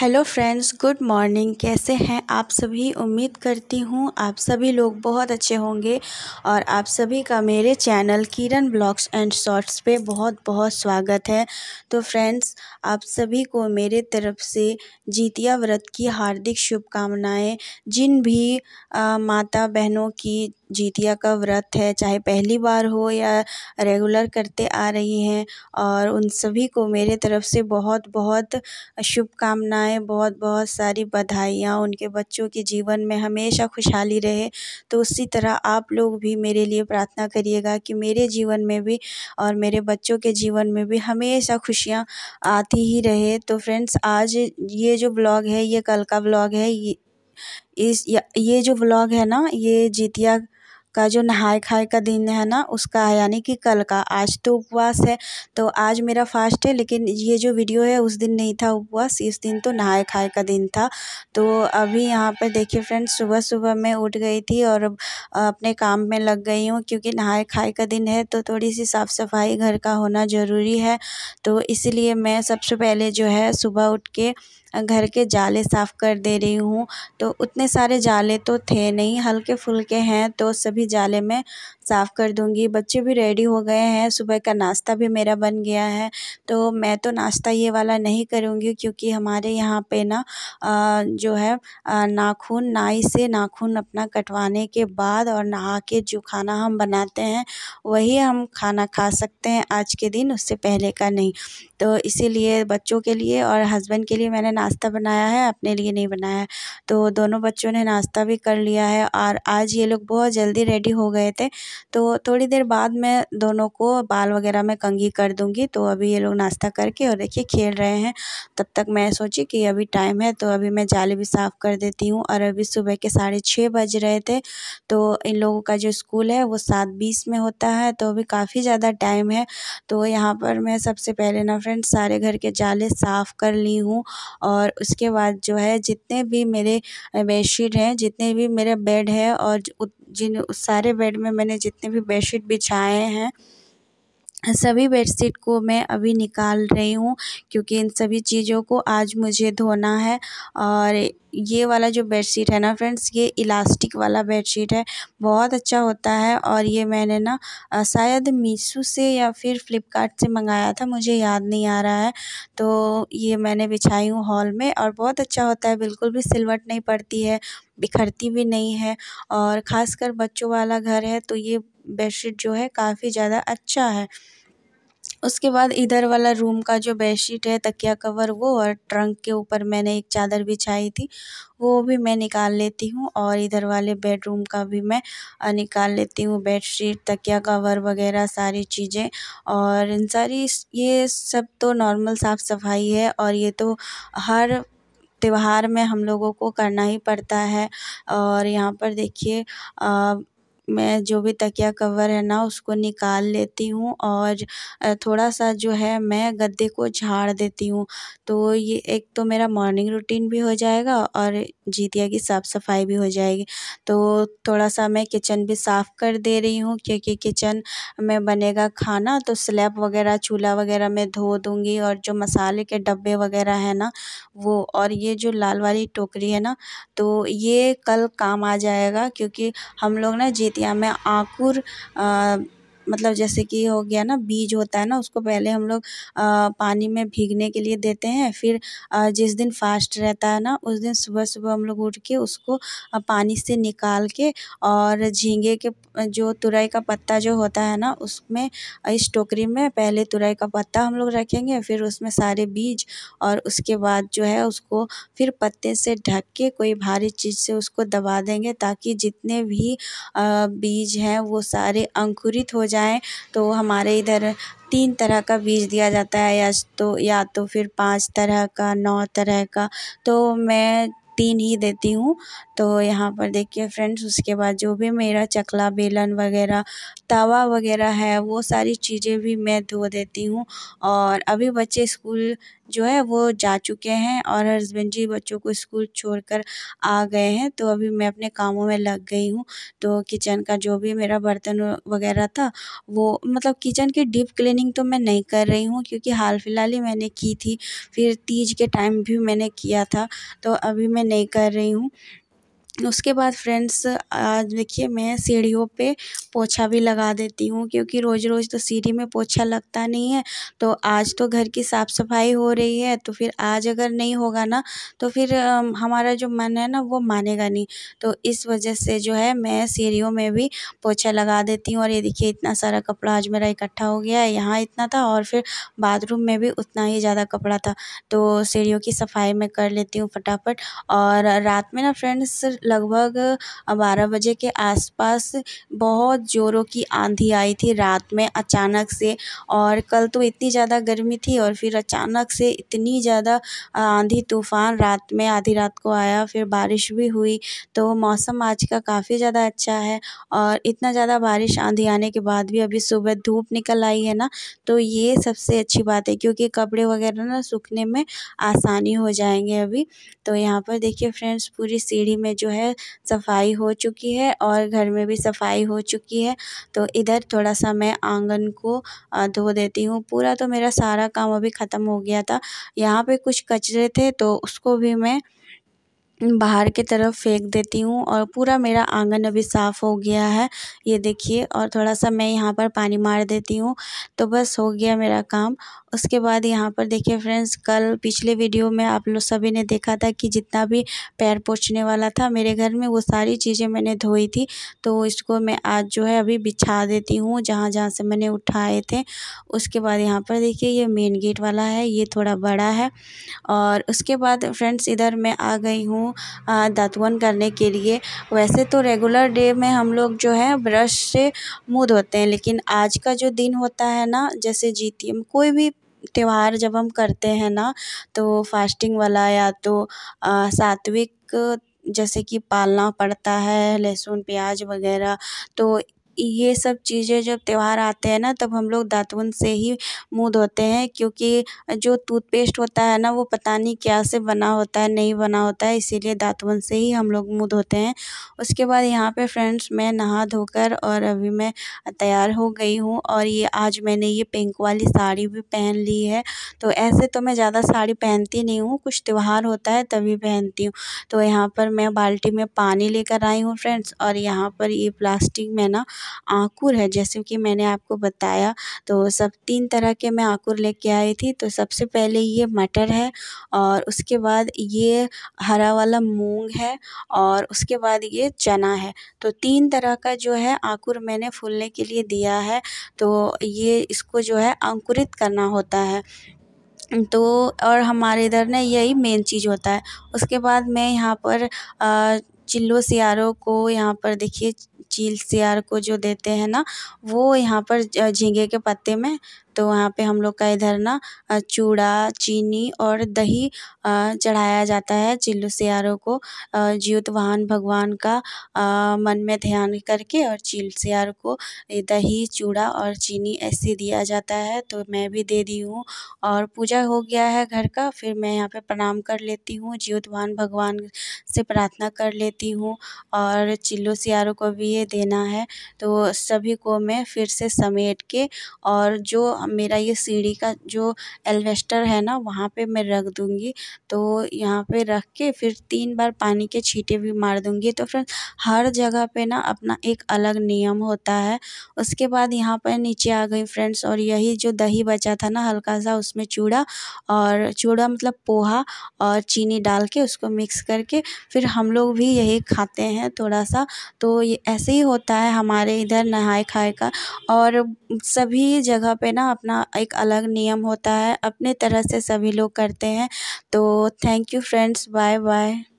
hello friends good morning कैसे हैं आप सभी उम्मीद करती हूँ आप सभी लोग बहुत अच्छे होंगे और आप सभी का मेरे channel Kiran blogs and shorts पे बहुत बहुत स्वागत है तो फ्रेंड्स आप सभी को मेरे तरफ से जीतिया व्रत की हार्दिक शुभकामनाएं जिन भी आ, माता बहनों की जीतिया का व्रत है चाहे पहली बार हो या रेगुलर करते आ रही हैं और उन सभी को मेरे तरफ से बहुत बहुत शुभकामनाएँ बहुत बहुत सारी बधाइयाँ उनके बच्चों के जीवन में हमेशा खुशहाली रहे तो उसी तरह आप लोग भी मेरे लिए प्रार्थना करिएगा कि मेरे जीवन में भी और मेरे बच्चों के जीवन में भी हमेशा खुशियाँ आती ही रहे तो फ्रेंड्स आज ये जो ब्लॉग है ये कल का ब्लॉग है ये इस ये जो व्लॉग है ना ये जीतिया का जो नहाए खाए का दिन है ना उसका है यानी कि कल का आज तो उपवास है तो आज मेरा फास्ट है लेकिन ये जो वीडियो है उस दिन नहीं था उपवास इस दिन तो नहाए खाए का दिन था तो अभी यहाँ पर देखिए फ्रेंड्स सुबह सुबह मैं उठ गई थी और अपने काम में लग गई हूँ क्योंकि नहाए खाए का दिन है तो थोड़ी सी साफ़ सफाई घर का होना ज़रूरी है तो इसलिए मैं सबसे पहले जो है सुबह उठ के घर के जाले साफ़ कर दे रही हूँ तो उतने सारे जाले तो थे नहीं हल्के फुल्के हैं तो सभी भी जाले में साफ़ कर दूँगी बच्चे भी रेडी हो गए हैं सुबह का नाश्ता भी मेरा बन गया है तो मैं तो नाश्ता ये वाला नहीं करूँगी क्योंकि हमारे यहाँ पे ना जो है नाखून नाई से नाखून अपना कटवाने के बाद और नहा के जो खाना हम बनाते हैं वही हम खाना खा सकते हैं आज के दिन उससे पहले का नहीं तो इसीलिए बच्चों के लिए और हस्बैंड के लिए मैंने नाश्ता बनाया है अपने लिए नहीं बनाया है तो दोनों बच्चों ने नाश्ता भी कर लिया है और आज ये लोग बहुत जल्दी रेडी हो गए थे तो थोड़ी देर बाद मैं दोनों को बाल वगैरह में कंघी कर दूँगी तो अभी ये लोग नाश्ता करके और देखिए खेल रहे हैं तब तक मैं सोची कि अभी टाइम है तो अभी मैं जाले भी साफ़ कर देती हूँ और अभी सुबह के साढ़े छः बज रहे थे तो इन लोगों का जो स्कूल है वो सात बीस में होता है तो अभी काफ़ी ज़्यादा टाइम है तो यहाँ पर मैं सबसे पहले ना फ्रेंड्स सारे घर के जाले साफ़ कर ली हूँ और उसके बाद जो है जितने भी मेरे बेडशीट हैं जितने भी मेरे बेड है और जिन उस सारे बेड में मैंने जितने भी बेडशीट बिछाए हैं सभी बेडशीट को मैं अभी निकाल रही हूँ क्योंकि इन सभी चीज़ों को आज मुझे धोना है और ये वाला जो बेडशीट है ना फ्रेंड्स ये इलास्टिक वाला बेडशीट है बहुत अच्छा होता है और ये मैंने ना शायद मीशो से या फिर फ्लिपकार्ट से मंगाया था मुझे याद नहीं आ रहा है तो ये मैंने बिछाई हूँ हॉल में और बहुत अच्छा होता है बिल्कुल भी सिलवट नहीं पड़ती है बिखरती भी नहीं है और ख़ासकर बच्चों वाला घर है तो ये बेडशीट जो है काफ़ी ज़्यादा अच्छा है उसके बाद इधर वाला रूम का जो बेडशीट है तकिया कवर वो और ट्रंक के ऊपर मैंने एक चादर बिछाई थी वो भी मैं निकाल लेती हूँ और इधर वाले बेडरूम का भी मैं निकाल लेती हूँ बेडशीट तकिया कवर वगैरह सारी चीज़ें और इन सारी ये सब तो नॉर्मल साफ़ सफाई है और ये तो हर त्यौहार में हम लोगों को करना ही पड़ता है और यहाँ पर देखिए मैं जो भी तकिया कवर है ना उसको निकाल लेती हूँ और थोड़ा सा जो है मैं गद्दे को झाड़ देती हूँ तो ये एक तो मेरा मॉर्निंग रूटीन भी हो जाएगा और जीतिया की साफ़ सफ़ाई भी हो जाएगी तो थोड़ा सा मैं किचन भी साफ़ कर दे रही हूँ क्योंकि किचन में बनेगा खाना तो स्लैब वगैरह चूल्हा वगैरह मैं धो दूँगी और जो मसाले के डब्बे वगैरह है ना वो और ये जो लाल वाली टोकरी है ना तो ये कल काम आ जाएगा क्योंकि हम लोग ना जीतिया में आंकुर मतलब जैसे कि हो गया ना बीज होता है ना उसको पहले हम लोग पानी में भीगने के लिए देते हैं फिर जिस दिन फास्ट रहता है ना उस दिन सुबह सुबह हम लोग उठ के उसको पानी से निकाल के और झींगे के जो तुरई का पत्ता जो होता है ना उसमें इस टोकरी में पहले तुरई का पत्ता हम लोग रखेंगे फिर उसमें सारे बीज और उसके बाद जो है उसको फिर पत्ते से ढक के कोई भारी चीज़ से उसको दबा देंगे ताकि जितने भी बीज हैं वो सारे अंकुरित हो जाएँ तो हमारे इधर तीन तरह का बीज दिया जाता है या तो या तो फिर पाँच तरह का नौ तरह का तो मैं तीन ही देती हूँ तो यहाँ पर देखिए फ्रेंड्स उसके बाद जो भी मेरा चकला बेलन वगैरह तवा वगैरह है वो सारी चीज़ें भी मैं धो देती हूँ और अभी बच्चे स्कूल जो है वो जा चुके हैं और हस्बैंड जी बच्चों को स्कूल छोड़कर आ गए हैं तो अभी मैं अपने कामों में लग गई हूँ तो किचन का जो भी मेरा बर्तन वगैरह था वो मतलब किचन की डीप क्लीनिंग तो मैं नहीं कर रही हूँ क्योंकि हाल फिलहाल ही मैंने की थी फिर तीज के टाइम भी मैंने किया था तो अभी मैं मैं नहीं कर रही हूँ उसके बाद फ्रेंड्स आज देखिए मैं सीढ़ियों पे पोछा भी लगा देती हूँ क्योंकि रोज़ रोज़ तो सीढ़ी में पोछा लगता नहीं है तो आज तो घर की साफ़ सफाई हो रही है तो फिर आज अगर नहीं होगा ना तो फिर हमारा जो मन है ना वो मानेगा नहीं तो इस वजह से जो है मैं सीढ़ियों में भी पोछा लगा देती हूँ और ये देखिए इतना सारा कपड़ा आज मेरा इकट्ठा हो गया है यहाँ इतना था और फिर बाथरूम में भी उतना ही ज़्यादा कपड़ा था तो सीढ़ियों की सफाई मैं कर लेती हूँ फटाफट और रात में ना फ्रेंड्स लगभग बारह बजे के आसपास बहुत ज़ोरों की आंधी आई थी रात में अचानक से और कल तो इतनी ज़्यादा गर्मी थी और फिर अचानक से इतनी ज़्यादा आंधी तूफ़ान रात में आधी रात को आया फिर बारिश भी हुई तो मौसम आज का काफ़ी ज़्यादा अच्छा है और इतना ज़्यादा बारिश आंधी आने के बाद भी अभी सुबह धूप निकल आई है ना तो ये सबसे अच्छी बात है क्योंकि कपड़े वगैरह ना सूखने में आसानी हो जाएंगे अभी तो यहाँ पर देखिए फ्रेंड्स पूरी सीढ़ी में जो है सफाई हो चुकी है और घर में भी सफाई हो चुकी है तो इधर थोड़ा सा मैं आंगन को धो देती हूँ पूरा तो मेरा सारा काम अभी ख़त्म हो गया था यहाँ पे कुछ कचरे थे तो उसको भी मैं बाहर की तरफ फेंक देती हूँ और पूरा मेरा आंगन अभी साफ़ हो गया है ये देखिए और थोड़ा सा मैं यहाँ पर पानी मार देती हूँ तो बस हो गया मेरा काम उसके बाद यहाँ पर देखिए फ्रेंड्स कल पिछले वीडियो में आप लोग सभी ने देखा था कि जितना भी पैर पोछने वाला था मेरे घर में वो सारी चीज़ें मैंने धोई थी तो इसको मैं आज जो है अभी बिछा देती हूँ जहाँ जहाँ से मैंने उठाए थे उसके बाद यहाँ पर देखिए ये मेन गेट वाला है ये थोड़ा बड़ा है और उसके बाद फ्रेंड्स इधर मैं आ गई हूँ दातवन करने के लिए वैसे तो रेगुलर डे में हम लोग जो है ब्रश से मुँह धोते हैं लेकिन आज का जो दिन होता है ना जैसे जीतिया कोई भी त्यौहार जब हम करते हैं ना तो फास्टिंग वाला या तो सात्विक जैसे कि पालना पड़ता है लहसुन प्याज वगैरह तो ये सब चीज़ें जब त्यौहार आते हैं ना तब हम लोग दातुन से ही मुँह धोते हैं क्योंकि जो टूथपेस्ट होता है ना वो पता नहीं क्या से बना होता है नहीं बना होता है इसीलिए दातुन से ही हम लोग मुँह धोते हैं उसके बाद यहाँ पे फ्रेंड्स मैं नहा धोकर और अभी मैं तैयार हो गई हूँ और ये आज मैंने ये पिंक वाली साड़ी भी पहन ली है तो ऐसे तो मैं ज़्यादा साड़ी पहनती नहीं हूँ कुछ त्यौहार होता है तभी पहनती हूँ तो यहाँ पर मैं बाल्टी में पानी लेकर आई हूँ फ्रेंड्स और यहाँ पर ये प्लास्टिक में ना आंकुर है जैसे कि मैंने आपको बताया तो सब तीन तरह के मैं आंकुर लेके आई थी तो सबसे पहले ये मटर है और उसके बाद ये हरा वाला मूंग है और उसके बाद ये चना है तो तीन तरह का जो है आंकुर मैंने फूलने के लिए दिया है तो ये इसको जो है अंकुरित करना होता है तो और हमारे इधर ना यही मेन चीज़ होता है उसके बाद मैं यहाँ पर आ, चिल्लो सियारों को यहाँ पर देखिए चील सियार को जो देते हैं ना वो यहाँ पर झींगे के पत्ते में तो वहाँ पे हम लोग का इधर ना चूड़ा चीनी और दही चढ़ाया जाता है चिल्लू सियारों को जियुत वाहन भगवान का मन में ध्यान करके और चिल्लू सियार को दही चूड़ा और चीनी ऐसे दिया जाता है तो मैं भी दे दी हूँ और पूजा हो गया है घर का फिर मैं यहाँ पे प्रणाम कर लेती हूँ जियुत वाहन भगवान से प्रार्थना कर लेती हूँ और चिल्लू सियारों को भी ये देना है तो सभी को मैं फिर से समेट के और जो मेरा ये सीढ़ी का जो एल्वेस्टर है ना वहाँ पे मैं रख दूँगी तो यहाँ पे रख के फिर तीन बार पानी के छींटे भी मार दूँगी तो फ्रेंड्स हर जगह पे ना अपना एक अलग नियम होता है उसके बाद यहाँ पर नीचे आ गई फ्रेंड्स और यही जो दही बचा था ना हल्का सा उसमें चूड़ा और चूड़ा मतलब पोहा और चीनी डाल के उसको मिक्स करके फिर हम लोग भी यही खाते हैं थोड़ा सा तो ये ऐसे ही होता है हमारे इधर नहाए खाए का और सभी जगह पे ना अपना एक अलग नियम होता है अपने तरह से सभी लोग करते हैं तो thank you friends bye bye